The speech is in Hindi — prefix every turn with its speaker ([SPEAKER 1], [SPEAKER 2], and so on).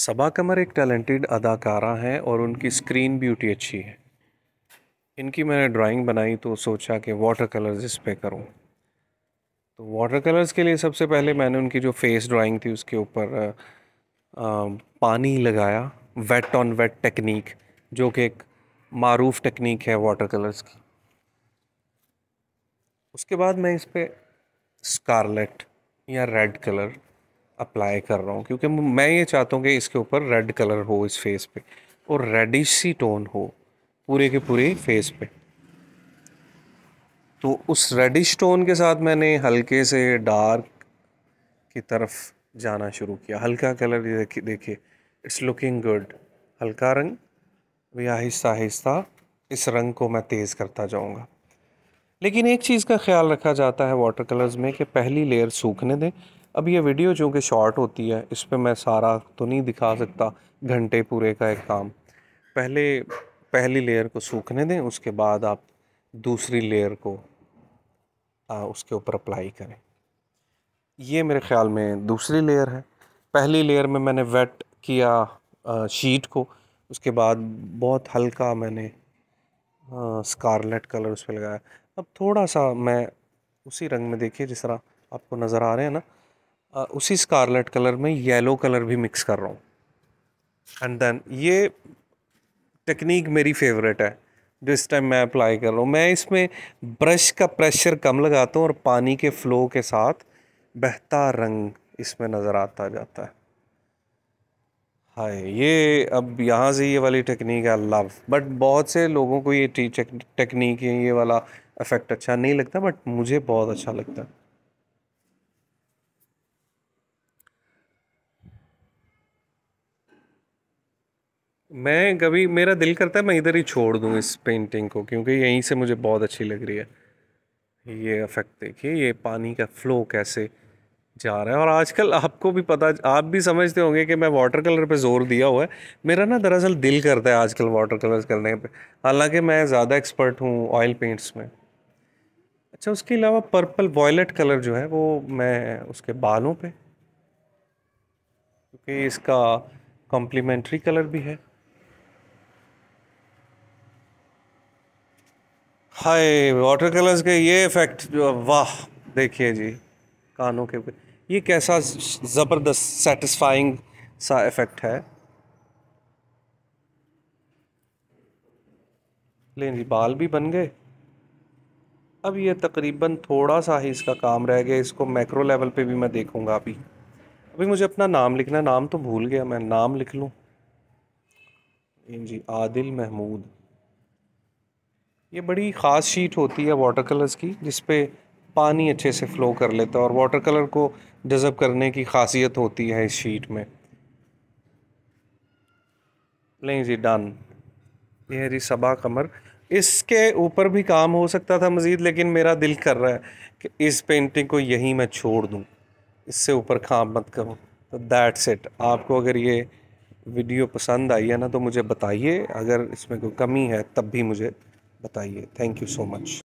[SPEAKER 1] सबा कमर एक टैलेंटेड अदाकारा हैं और उनकी स्क्रीन ब्यूटी अच्छी है इनकी मैंने ड्राइंग बनाई तो सोचा कि वाटर कलर्स इस पर करूँ तो वाटर कलर्स के लिए सबसे पहले मैंने उनकी जो फेस ड्राइंग थी उसके ऊपर पानी लगाया वेट ऑन वेट टेक्निक जो कि एक मरूफ टेक्निक है वाटर कलर्स की उसके बाद मैं इस पर स्कारलेट या रेड कलर अप्लाई कर रहा हूँ क्योंकि मैं ये चाहता हूँ कि इसके ऊपर रेड कलर हो इस फेस पे और रेडिश सी टोन हो पूरे के पूरे फेस पे तो उस रेडिश टोन के साथ मैंने हल्के से डार्क की तरफ जाना शुरू किया हल्का कलर देखिए इट्स लुकिंग गुड हल्का रंग भी आहिस्ता आहिस्ता इस रंग को मैं तेज़ करता जाऊँगा लेकिन एक चीज़ का ख्याल रखा जाता है वाटर कलर्स में कि पहली लेयर सूखने दें अब ये वीडियो जो कि शॉर्ट होती है इस पर मैं सारा तो नहीं दिखा सकता घंटे पूरे का एक काम पहले पहली लेयर को सूखने दें उसके बाद आप दूसरी लेयर को आ, उसके ऊपर अप्लाई करें ये मेरे ख़्याल में दूसरी लेयर है पहली लेयर में मैंने वेट किया आ, शीट को उसके बाद बहुत हल्का मैंने स्कारलेट कलर उस पर लगाया अब थोड़ा सा मैं उसी रंग में देखिए जिस तरह आपको नज़र आ रहे हैं ना उसी स्कारलेट कलर में येलो कलर भी मिक्स कर रहा हूँ एंड देन ये टेक्निक मेरी फेवरेट है जो इस टाइम मैं अप्लाई कर रहा हूँ मैं इसमें ब्रश का प्रेशर कम लगाता हूँ और पानी के फ्लो के साथ बहता रंग इसमें नज़र आता जाता है हाय ये अब यहाँ से ये वाली टेक्निक है लव बट बहुत से लोगों को ये टेक्निक ये वाला इफ़ेक्ट अच्छा नहीं लगता बट मुझे बहुत अच्छा लगता है मैं कभी मेरा दिल करता है मैं इधर ही छोड़ दूँ इस पेंटिंग को क्योंकि यहीं से मुझे बहुत अच्छी लग रही है ये इफेक्ट देखिए ये पानी का फ्लो कैसे जा रहा है और आजकल आपको भी पता आप भी समझते होंगे कि मैं वाटर कलर पे जोर दिया हुआ है मेरा ना दरअसल दिल करता है आजकल वाटर कलर्स करने पे हालांकि मैं ज़्यादा एक्सपर्ट हूँ ऑयल पेंट्स में अच्छा उसके अलावा पर्पल वॉयलेट कलर जो है वो मैं उसके बालों पे क्योंकि इसका कॉम्प्लीमेंट्री कलर भी है हाय वाटर कलर्स के ये इफ़ेक्ट वाह देखिए जी कानों के ये कैसा ज़बरदस्त सेटिस्फाइंग सा इफ़ेक्ट है लेकिन जी बाल भी बन गए अब ये तकरीबन थोड़ा सा ही इसका काम रह गया इसको मैक्रो लेवल पे भी मैं देखूँगा अभी अभी मुझे अपना नाम लिखना नाम तो भूल गया मैं नाम लिख लूँ जी आदिल महमूद ये बड़ी ख़ास शीट होती है वाटर कलर्स की जिस पर पानी अच्छे से फ्लो कर लेता है और वाटर कलर को जज़ब करने की खासियत होती है इस शीट में नहीं जी डन ये है जी सबा कमर इसके ऊपर भी काम हो सकता था मज़ीद लेकिन मेरा दिल कर रहा है कि इस पेंटिंग को यहीं मैं छोड़ दूँ इससे ऊपर काम मत करो तो दैट्स इट आपको अगर ये वीडियो पसंद आई है ना तो मुझे बताइए अगर इसमें कोई कमी है तब भी मुझे बताइए थैंक यू सो मच